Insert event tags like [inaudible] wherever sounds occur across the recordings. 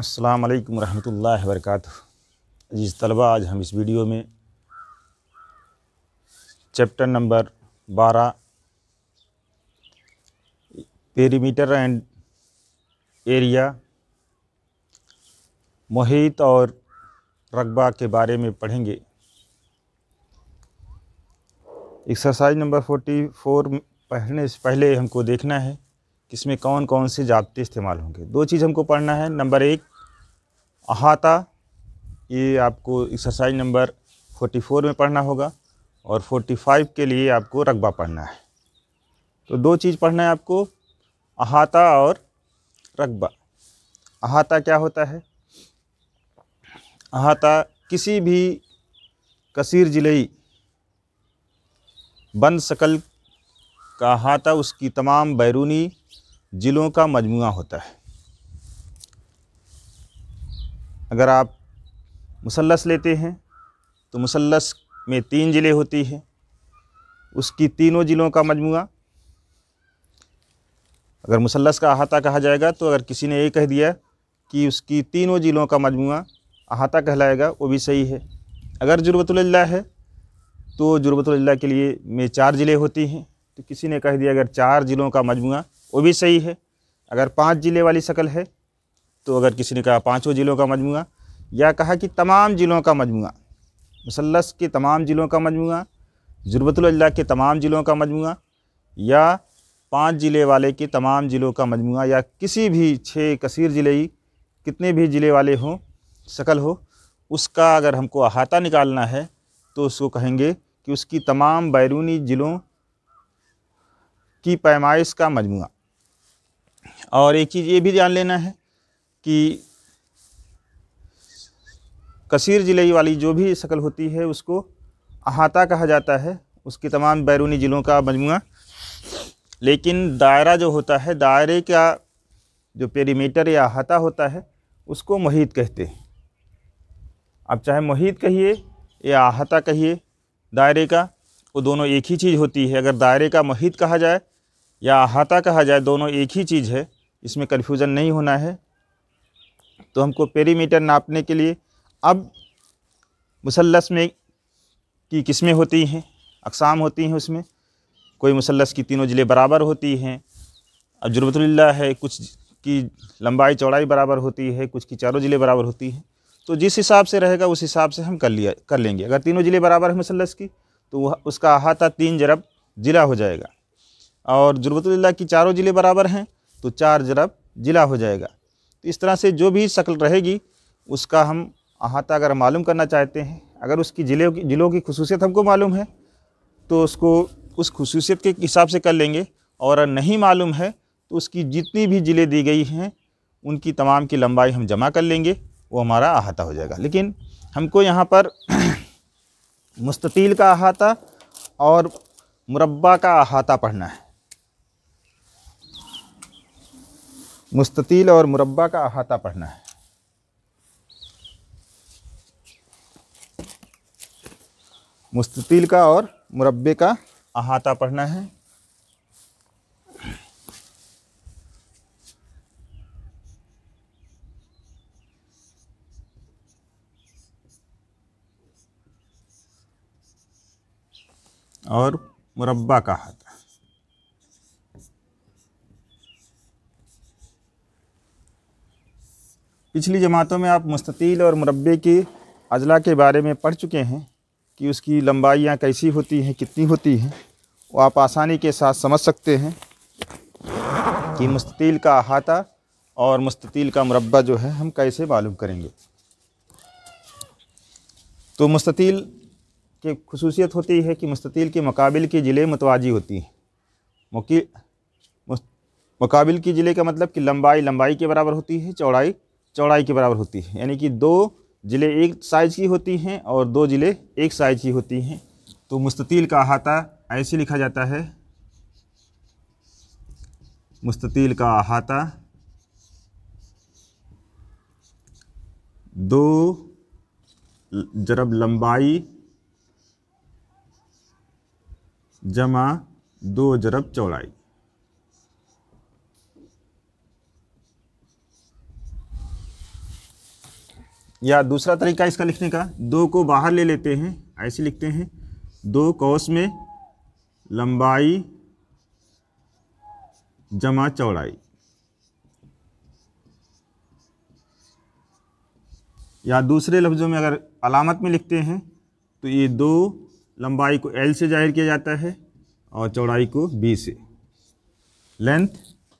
अस्सलाम वालेकुम रहमतुल्लाहि वरकatuह अजीज तलबा आज हम इस वीडियो में chapter number 12 perimeter and area मोहित और रकबा के बारे में पढ़ेंगे एक्सरसाइज नंबर 44 पढ़ने से पहले हमको देखना है किसमें कौन कौन से जाबते इस्तेमाल होंगे दो चीज़ हमको पढ़ना है नंबर एक अहाता ये आपको एक्सरसाइज नंबर 44 में पढ़ना होगा और 45 के लिए आपको रकबा पढ़ना है तो दो चीज़ पढ़ना है आपको अहाता और रकबा अहाता क्या होता है अहाता किसी भी कसीर जिलई बंद शकल का अहाता उसकी तमाम बैरूनी ज़िलों का मजमू होता है अगर आप मुसलस लेते हैं तो मुसलस में तीन ज़िले होती हैं उसकी तीनों ज़िलों का मजमू अगर मुसलस का अहाता कहा जाएगा तो अगर किसी ने ये कह दिया कि उसकी तीनों ज़िलों का मजमू अहाता कहलाएगा वो भी सही है अगर जुर्बतल्ला है तो जुर्बतल्ला के लिए में चार ज़िले होती हैं तो किसी ने कह दिया अगर चार ज़िलों का मजमू वो भी सही है अगर पाँच ज़िले वाली शक्ल है तो अगर किसी ने कहा पाँचों ज़िलों का मजमू या कहा कि तमाम ज़िलों का मजमू मुसलस के तमाम ज़िलों का मजमू ज़ुरबत के तमाम ज़िलों का मजमू या पाँच ज़िले वाले के तमाम ज़िलों का मजमू या किसी भी छः कसीर ज़िले कितने भी ज़िले वाले हों शक्ल हो उसका अगर हमको अहाता निकालना है तो उसको कहेंगे कि उसकी तमाम बैरूनी ज़िलों की पैमाइश का मजमू और एक चीज़ ये भी जान लेना है कि कसीर ज़िले वाली जो भी शक्ल होती है उसको अहाता कहा जाता है उसकी तमाम बैरूनी ज़िलों का मजमू लेकिन दायरा जो होता है दायरे का जो पेरीमीटर या अहाता होता है उसको मोहित कहते हैं अब चाहे मोहित कहिए या अहाता कहिए दायरे का वो दोनों एक ही चीज़ होती है अगर दायरे का मोहित कहा जाए या अहाता कहा जाए दोनों एक ही चीज़ है इसमें कन्फ्यूज़न नहीं होना है तो हमको पेरीमीटर नापने के लिए अब मुसलस में की किस्में होती हैं अकसाम होती हैं उसमें कोई मुसलस की तीनों जिले बराबर होती हैं अब जरूरतल्ला है कुछ की लंबाई चौड़ाई बराबर होती है कुछ की चारों जिले बराबर होती हैं तो जिस हिसाब से रहेगा उस हिसाब से हम कर लिया कर लेंगे अगर तीनों ज़िले बराबर है मुसलस की तो वह उसका अहाता तीन जरब ज़िला हो जाएगा और ज़रूरतल्ला की चारों ज़िले बराबर हैं तो चार जरब जिला हो जाएगा तो इस तरह से जो भी शक्ल रहेगी उसका हम अहाता अगर मालूम करना चाहते हैं अगर उसकी ज़िले की ज़िलों की खसूसियत हमको मालूम है तो उसको उस खसूसियत के हिसाब से कर लेंगे और नहीं मालूम है तो उसकी जितनी भी ज़िले दी गई हैं उनकी तमाम की लंबाई हम जमा कर लेंगे वो हमारा अहाता हो जाएगा लेकिन हमको यहाँ पर [clears throat] मुस्ततील का अहाता और मुरबा का अहाता पढ़ना है मुस्ततील और मुरबा का अहाता पढ़ना है मुस्ततील का और मुरबे का अहाता पढ़ना है और मुरबा का हाथ पिछली जमातों में आप मुस्ततील और मुरबे के अजला के बारे में पढ़ चुके हैं कि उसकी लंबाइयाँ कैसी होती हैं कितनी होती हैं वो आप आसानी के साथ समझ सकते हैं कि मुस्ततील का अहाता और मुस्ततील का मुरबा जो है हम कैसे मालूम करेंगे तो मुस्ततील की खसूसियत होती है कि मुस्ततील के मकाबिल की ज़िले मतवाजी होती हैं मुकी मुकाबिल की ज़िले का मतलब कि लंबाई लंबाई के बराबर होती है चौड़ाई चौड़ाई के बराबर होती है यानी कि दो ज़िले एक साइज़ की होती हैं और दो ज़िले एक साइज़ की होती हैं तो मुस्ततील का अहाता ऐसे लिखा जाता है मुस्ततील का अहाता दो जरब लंबाई जमा दो जरब चौड़ाई या दूसरा तरीका इसका लिखने का दो को बाहर ले लेते हैं ऐसे लिखते हैं दो कोस में लंबाई जमा चौड़ाई या दूसरे लफ्ज़ों में अगर अलामत में लिखते हैं तो ये दो लंबाई को एल से जाहिर किया जाता है और चौड़ाई को बी से लेंथ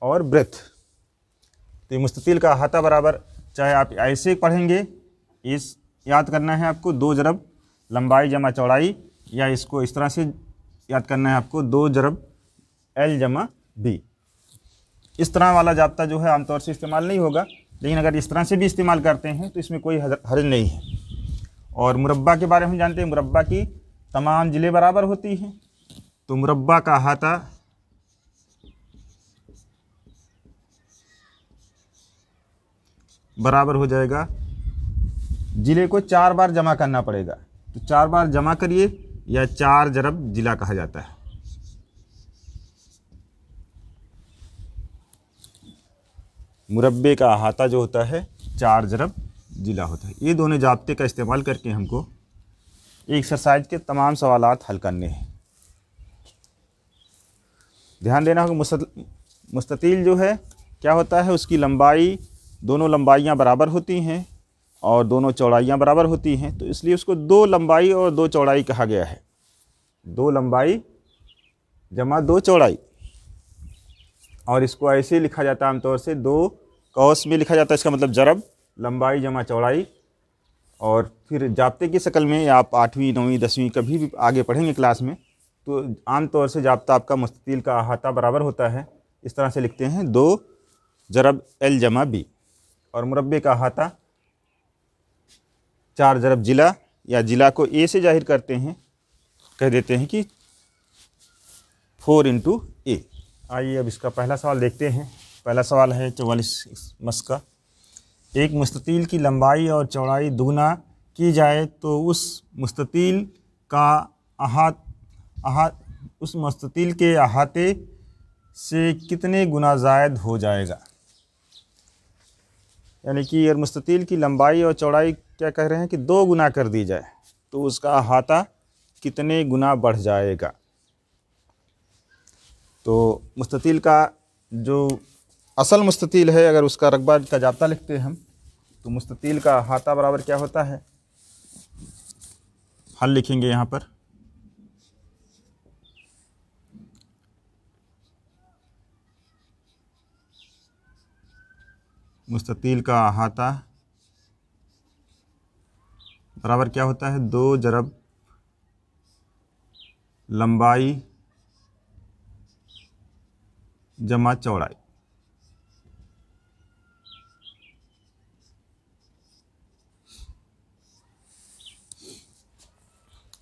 और ब्रेथ तो ये मुस्ततील का अहाता बराबर चाहे आप ऐसे पढ़ेंगे इस याद करना है आपको दो जरब लंबाई जमा चौड़ाई या इसको इस तरह से याद करना है आपको दो जरब एल जमा बी इस तरह वाला जाप्ता जो है आमतौर से इस्तेमाल नहीं होगा लेकिन अगर इस तरह से भी इस्तेमाल करते हैं तो इसमें कोई हर्ज नहीं है और मुरबा के बारे में जानते हैं मुरबा की तमाम ज़िले बराबर होती हैं तो मुरबा का अहाता बराबर हो जाएगा जिले को चार बार जमा करना पड़ेगा तो चार बार जमा करिए या चार जरब जिला कहा जाता है मुरबे का अहाता जो होता है चार जरब जिला होता है ये दोनों जबते का इस्तेमाल करके हमको एक्सरसाइज के तमाम सवाल हल करने हैं ध्यान देना होगा मुस्तिल जो है क्या होता है उसकी लंबाई दोनों लंबाइयाँ बराबर होती हैं और दोनों चौड़ाइयाँ बराबर होती हैं तो इसलिए उसको दो लंबाई और दो चौड़ाई कहा गया है दो लंबाई जमा दो चौड़ाई और इसको ऐसे लिखा जाता है आमतौर से दो कौस में लिखा जाता है इसका मतलब जरब लंबाई जमा चौड़ाई और फिर जापते की शक्ल में आप आठवीं नौवीं दसवीं कभी भी आगे पढ़ेंगे क्लास में तो आमतौर से जाप्ता आपका मुस्तिल का अहाता बराबर होता है इस तरह से लिखते हैं दो जरब एल जमा बी और मुरबे का अहाता चार ज़रब जिला या जिला को ए से जाहिर करते हैं कह देते हैं कि फोर इंटू ए आइए अब इसका पहला सवाल देखते हैं पहला सवाल है चौवालीस मस का एक मुस्ततील की लंबाई और चौड़ाई दोगुना की जाए तो उस मुस्ततील का अहात अहा उस मुस्ततील के अहाते से कितने गुना जायद हो जाएगा यानी कि अगर मुस्ततील की लंबाई और चौड़ाई क्या कह रहे हैं कि दो गुना कर दी जाए तो उसका अहाता कितने गुना बढ़ जाएगा तो मुस्ततील का जो असल मुस्ततील है अगर उसका रकबा का जाता लिखते हैं हम तो मुस्ततील का अहाता बराबर क्या होता है हल लिखेंगे यहाँ पर मुस्ततील का अहाता बराबर क्या होता है दो जरब लंबाई जमा चौड़ाई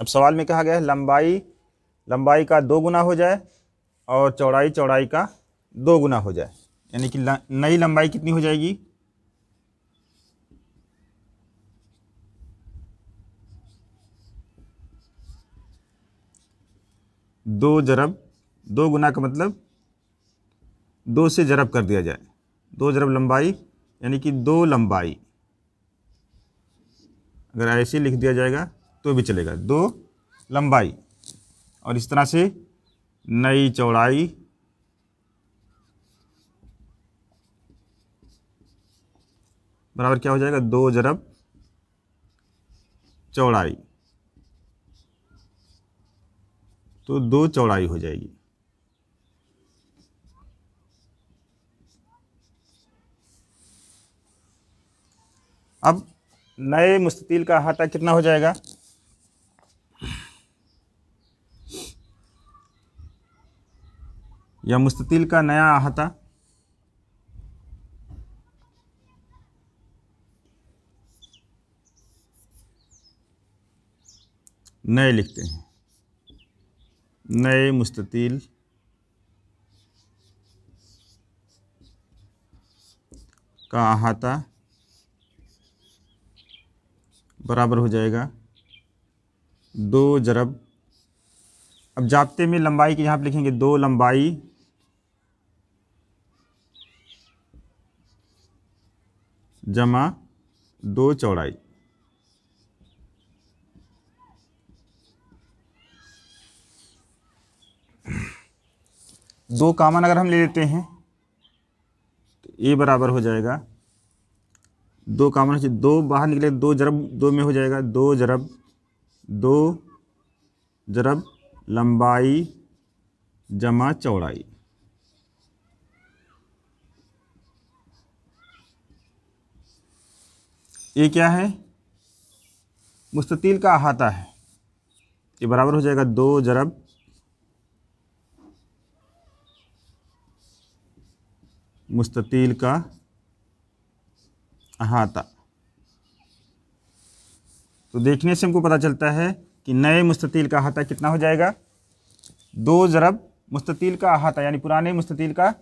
अब सवाल में कहा गया है लंबाई लंबाई का दो गुना हो जाए और चौड़ाई चौड़ाई का दो गुना हो जाए यानी कि नई लंबाई कितनी हो जाएगी दो जरब दो गुना का मतलब दो से जरब कर दिया जाए दो जरब लंबाई यानी कि दो लंबाई अगर ऐसे लिख दिया जाएगा तो भी चलेगा दो लंबाई और इस तरह से नई चौड़ाई बराबर क्या हो जाएगा दो जरब चौड़ाई तो दो चौड़ाई हो जाएगी अब नए मुस्ततील का अहाता कितना हो जाएगा या मुस्ततील का नया अहाता नए लिखते हैं नए मुस्ततील का अहाता बराबर हो जाएगा दो जरब अब जाप्ते में लंबाई के यहाँ पर लिखेंगे दो लंबाई जमा दो चौड़ाई दो कामन अगर हम ले लेते हैं तो ए बराबर हो जाएगा दो कामन हो जाए दो बाहर निकले दो जरब दो में हो जाएगा दो जरब दो जरब लंबाई जमा चौड़ाई ये क्या है मुस्ततील का अहाता है ये बराबर हो जाएगा दो जरब मुस्ततील का अहाता तो देखने से हमको पता चलता है कि नए मुस्ततील का अहाता कितना हो जाएगा दो ज़रब मुस्ततील का अहाता यानी पुराने मुस्ततील का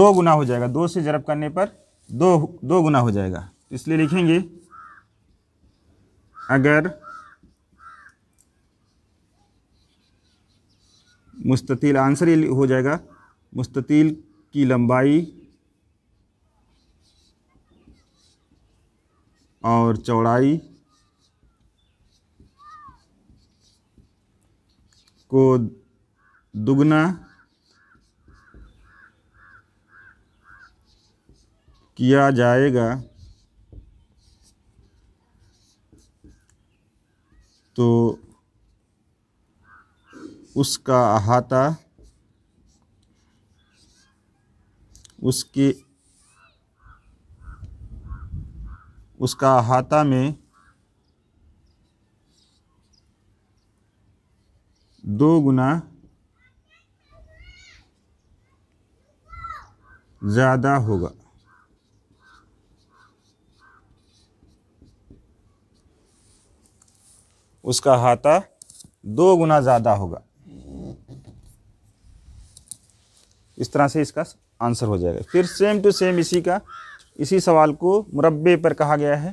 दो गुना हो जाएगा दो से ज़रब करने पर दो दो गुना हो जाएगा तो इसलिए लिखेंगे अगर मुस्ततील आंसर हो जाएगा मुस्ततील की लंबाई और चौड़ाई को दुगना किया जाएगा तो उसका अहाता उसके उसका अहाता में दो गुना ज़्यादा होगा उसका हाथा दो गुना ज़्यादा होगा इस तरह से इसका आंसर हो जाएगा फिर सेम टू सेम इसी का इसी सवाल को मुरबे पर कहा गया है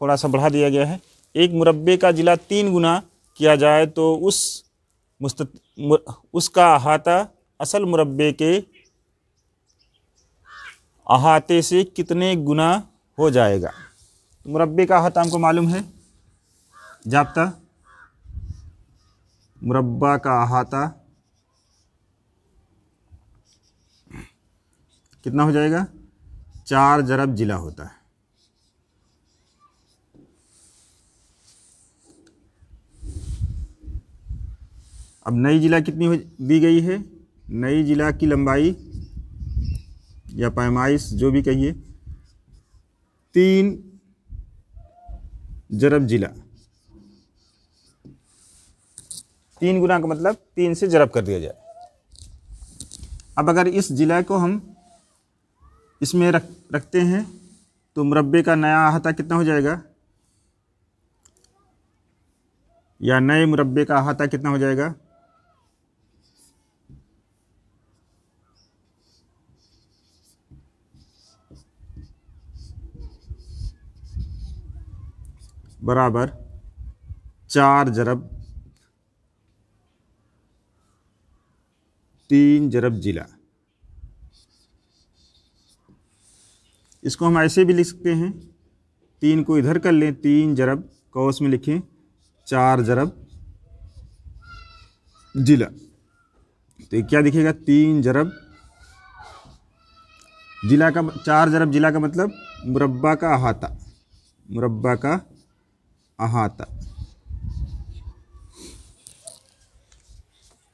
थोड़ा सा बढ़ा दिया गया है एक मुरबे का ज़िला तीन गुना किया जाए तो उस मुस्त मुर, उसका अहाता असल मुरबे के अहाते से कितने गुना हो जाएगा तो मुरबे का अहाता हमको मालूम है जाप्ता मुरबा का अहाता कितना हो जाएगा चार जरब ज़िला होता है अब नई ज़िला कितनी दी गई है नई ज़िला की लंबाई या पैमाइश जो भी कहिए तीन जरब ज़िला तीन गुना का मतलब तीन से जरब कर दिया जाए अब अगर इस ज़िला को हम इसमें रख रखते हैं तो मुरबे का नया अहाता कितना हो जाएगा या नए मुरबे का अहाता कितना हो जाएगा बराबर चार जरब तीन जरब जिला इसको हम ऐसे भी लिख सकते हैं तीन को इधर कर लें तीन जरब कौस में लिखें चार जरब जिला तो क्या दिखेगा तीन जरब जिला का चार जरब जिला का मतलब मुरबा का अहाता मुरबा का अहाता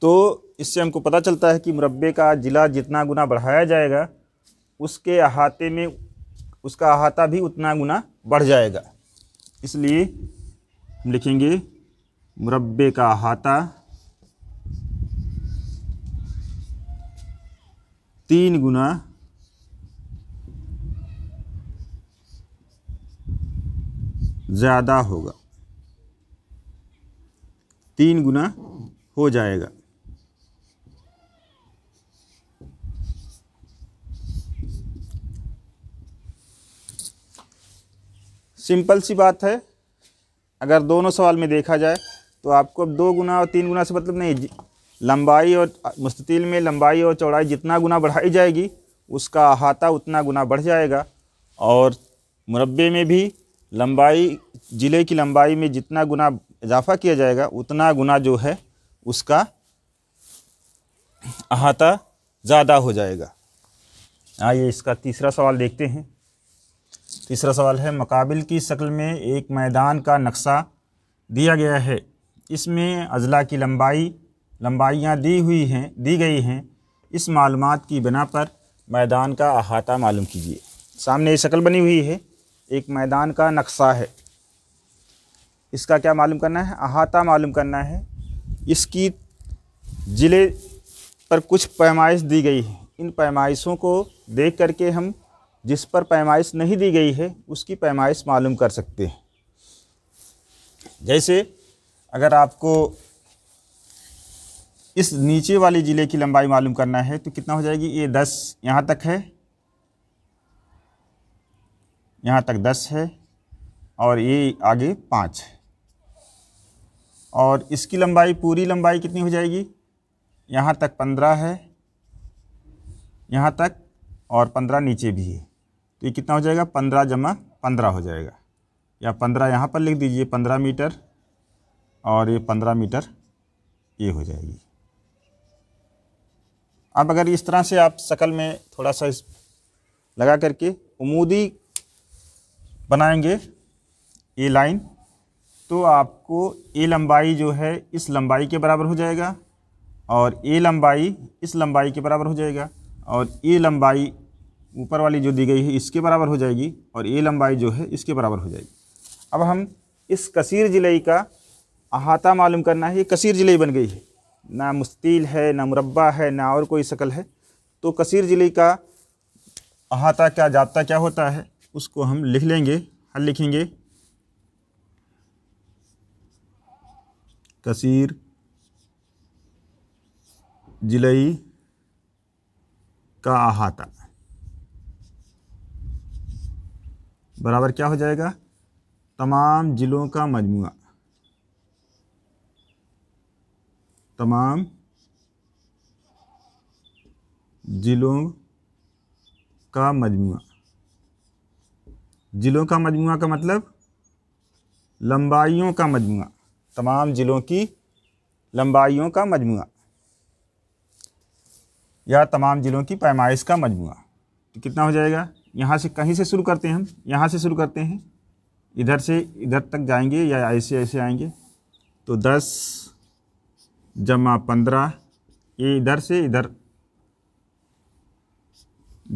तो इससे हमको पता चलता है कि मुरब्बे का ज़िला जितना गुना बढ़ाया जाएगा उसके अहाते में उसका अहाता भी उतना गुना बढ़ जाएगा इसलिए हम लिखेंगे मुरबे का अहाता तीन गुना ज़्यादा होगा तीन गुना हो जाएगा सिंपल सी बात है अगर दोनों सवाल में देखा जाए तो आपको अब दो गुना और तीन गुना से मतलब नहीं लंबाई और मुस्तिल में लंबाई और चौड़ाई जितना गुना बढ़ाई जाएगी उसका अहाता उतना गुना बढ़ जाएगा और मुरबे में भी लंबाई ज़िले की लंबाई में जितना गुना इजाफा किया जाएगा उतना गुना जो है उसका अहाता ज़्यादा हो जाएगा आइए इसका तीसरा सवाल देखते हैं तीसरा सवाल है मकाबिल की शक्ल में एक मैदान का नक्शा दिया गया है इसमें अजला की लंबाई लंबाइयाँ दी हुई हैं दी गई हैं इस मालूम की बिना पर मैदान का अहाता मालूम कीजिए सामने ये शक्ल बनी हुई है एक मैदान का नक्शा है इसका क्या मालूम करना है अहाता मालूम करना है इसकी ज़िले पर कुछ पैमाइश दी गई है इन पैमाइशों को देख करके हम जिस पर पैमाइश नहीं दी गई है उसकी पैमाइश मालूम कर सकते हैं जैसे अगर आपको इस नीचे वाले ज़िले की लंबाई मालूम करना है तो कितना हो जाएगी ये दस यहाँ तक है यहाँ तक दस है और ये आगे पाँच है और इसकी लंबाई पूरी लंबाई कितनी हो जाएगी यहाँ तक पंद्रह है यहाँ तक और पंद्रह नीचे भी है तो ये कितना हो जाएगा पंद्रह जमा पंद्रह हो जाएगा या पंद्रह यहाँ पर लिख दीजिए पंद्रह मीटर और ये पंद्रह मीटर ये हो जाएगी अब अगर इस तरह से आप शकल में थोड़ा सा इस लगा करके उमूदी बनाएंगे ये लाइन तो आपको ए लंबाई जो है इस लंबाई के बराबर हो जाएगा और ए लंबाई इस लंबाई के बराबर हो जाएगा और ए लंबाई ऊपर वाली जो दी गई है इसके बराबर हो जाएगी और ये लंबाई जो है इसके बराबर हो जाएगी अब हम इस कसीर जिलई का अहाता मालूम करना है ये कसीर जिलई बन गई है ना मुस्तील है ना मुरबा है ना और कोई शकल है तो कसीर जिलई का अहाता क्या जाता क्या होता है उसको हम लिख लेंगे हल लिखेंगे कसीर जिलई का अहाता बराबर क्या हो जाएगा तमाम ज़िलों का मजमू तमाम ज़िलों का मजमू ज़िलों का मजमू का मतलब लंबाइयों का मजमू तमाम ज़िलों की लंबाइयों का मजमू या तमाम ज़िलों की पैमाइश का मजमू तो कितना हो जाएगा यहाँ से कहीं से शुरू करते हैं हम यहाँ से शुरू करते हैं इधर से इधर तक जाएंगे या ऐसे ऐसे आएंगे तो दस जमा पंद्रह ये इधर से इधर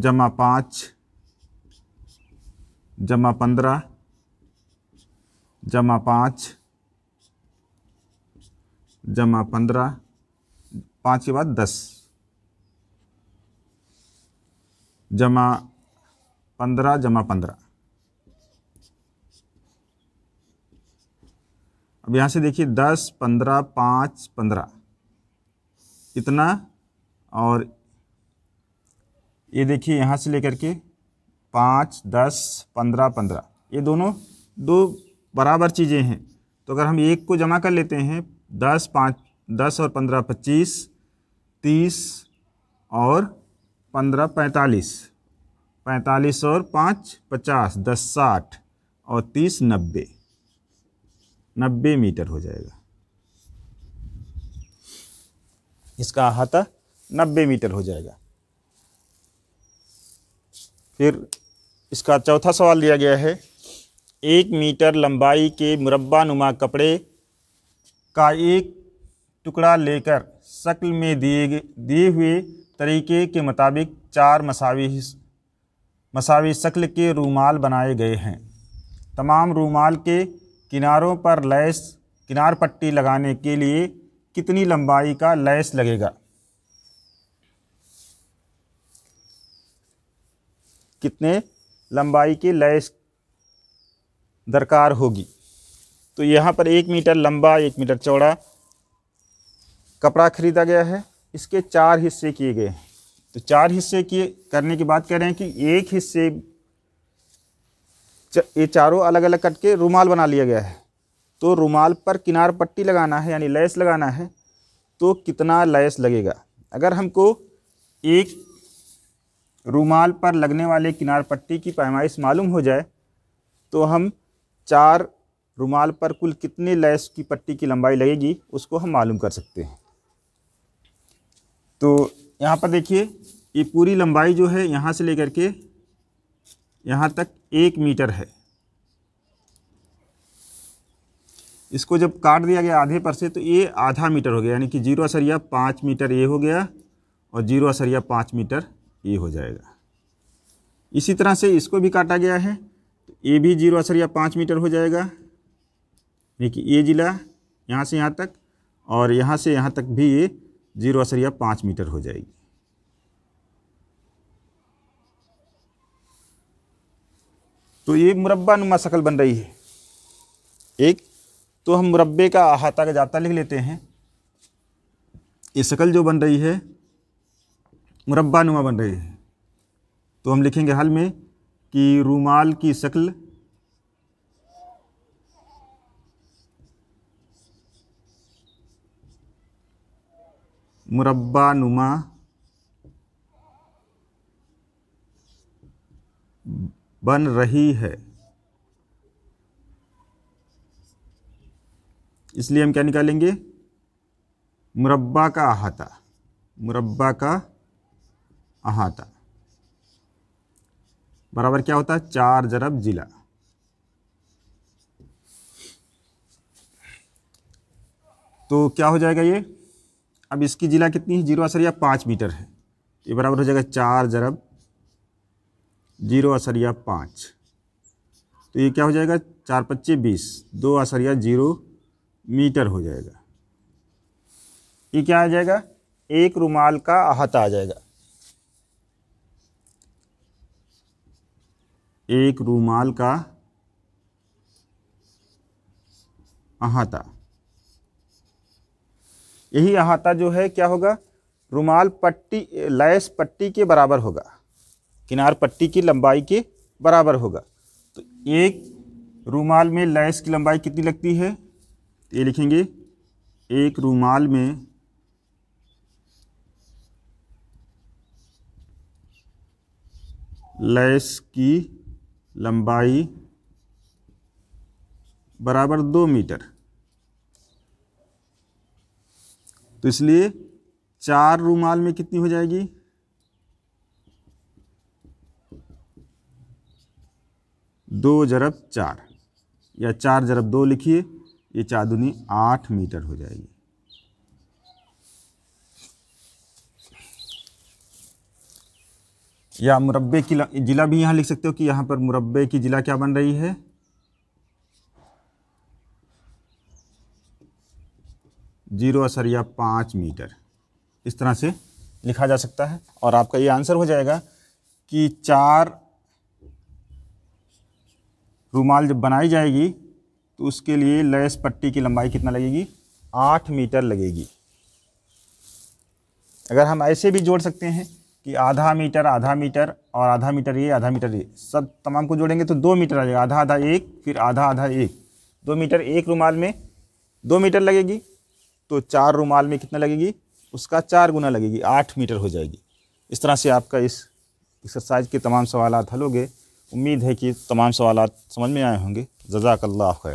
जमा पाँच जमा पंद्रह जमा पाँच जमा पंद्रह पाँच के बाद दस जमा पंद्रह जमा पंद्रह अब यहाँ से देखिए दस पंद्रह पाँच पंद्रह इतना और ये देखिए यहाँ से लेकर के पाँच दस पंद्रह पंद्रह ये दोनों दो बराबर चीज़ें हैं तो अगर हम एक को जमा कर लेते हैं दस पाँच दस और पंद्रह पच्चीस तीस और पंद्रह पैंतालीस पैंतालीस और पाँच पचास दस साठ और तीस नब्बे नब्बे मीटर हो जाएगा इसका अहाता नब्बे मीटर हो जाएगा फिर इसका चौथा सवाल दिया गया है एक मीटर लंबाई के नुमा कपड़े का एक टुकड़ा लेकर शक्ल में दिए दिए हुए तरीके के मुताबिक चार मसावी मसावी शक्ल के रूमाल बनाए गए हैं तमाम रूमाल के किनारों पर लैस किनार पट्टी लगाने के लिए कितनी लंबाई का लैस लगेगा कितने लंबाई की लैस दरकार होगी तो यहाँ पर एक मीटर लंबा एक मीटर चौड़ा कपड़ा खरीदा गया है इसके चार हिस्से किए गए हैं तो चार हिस्से के करने की बात कह रहे हैं कि एक हिस्से ये चारों अलग अलग कट के रुमाल बना लिया गया है तो रुमाल पर किनार पट्टी लगाना है यानी लैस लगाना है तो कितना लैस लगेगा अगर हमको एक रुमाल पर लगने वाले किनार पट्टी की पैमाइश मालूम हो जाए तो हम चार रुमाल पर कुल कितने लैस की पट्टी की लंबाई लगेगी उसको हम मालूम कर सकते हैं तो यहाँ पर देखिए ये पूरी लंबाई जो है यहाँ से लेकर के यहाँ तक एक मीटर है इसको जब काट दिया गया आधे पर से तो ये आधा मीटर हो गया यानी कि जीरो असरिया पाँच मीटर ये हो गया और जीरो असरिया पाँच मीटर ये हो जाएगा इसी तरह से इसको भी काटा गया है तो ये भी जीरो असरिया पाँच मीटर हो जाएगा यानी कि ये ज़िला यहाँ से यहाँ तक और यहाँ से यहाँ तक भी ये जीरो असरिया पाँच मीटर हो जाएगी तो ये मुरबा नुमा शक्ल बन रही है एक तो हम मुरबे का अहाता का जाता लिख लेते हैं ये शक्ल जो बन रही है मुरबा नुमा बन रही है तो हम लिखेंगे हल में कि रूमाल की शक्ल मुरब्बा नुमा बन रही है इसलिए हम क्या निकालेंगे मुरब्बा का अहाता मुरब्बा का अहाता बराबर क्या होता है चार जरब जिला तो क्या हो जाएगा ये अब इसकी जिला कितनी है जीरो असरिया पाँच मीटर है ये बराबर हो जाएगा चार जरब जीरो असरिया पाँच तो ये क्या हो जाएगा चार पच्चे बीस दो असरिया जीरो मीटर हो जाएगा ये क्या आ जाएगा एक रुमाल का अहाता आ जाएगा एक रुमाल का अहाता यही अहाता जो है क्या होगा रुमाल पट्टी लैस पट्टी के बराबर होगा किनार पट्टी की लंबाई के बराबर होगा तो एक रूमाल में लैस की लंबाई कितनी लगती है ये लिखेंगे एक रूमाल में लैस की लंबाई बराबर दो मीटर तो इसलिए चार रूमाल में कितनी हो जाएगी दो जरब चार या चार जरब दो लिखिए ये चार आठ मीटर हो जाएगी या मुरबे की जिला भी यहाँ लिख सकते हो कि यहाँ पर मुरबे की ज़िला क्या बन रही है जीरो असरिया पाँच मीटर इस तरह से लिखा जा सकता है और आपका ये आंसर हो जाएगा कि चार रुमाल जब बनाई जाएगी तो उसके लिए लैस पट्टी की लंबाई कितना लगेगी आठ मीटर लगेगी अगर हम ऐसे भी जोड़ सकते हैं कि आधा मीटर आधा मीटर और आधा मीटर ये आधा मीटर ये सब तमाम को जोड़ेंगे तो दो मीटर आ जाएगा आधा आधा एक फिर आधा आधा एक दो मीटर एक रुमाल में दो मीटर लगेगी तो चार रुमाल में कितना लगेगी उसका चार गुना लगेगी आठ मीटर हो जाएगी इस तरह से आपका इस एक्सरसाइज के तमाम सवाल हल उम्मीद है कि तमाम सवाल समझ में आए होंगे जजाकल्ला खैर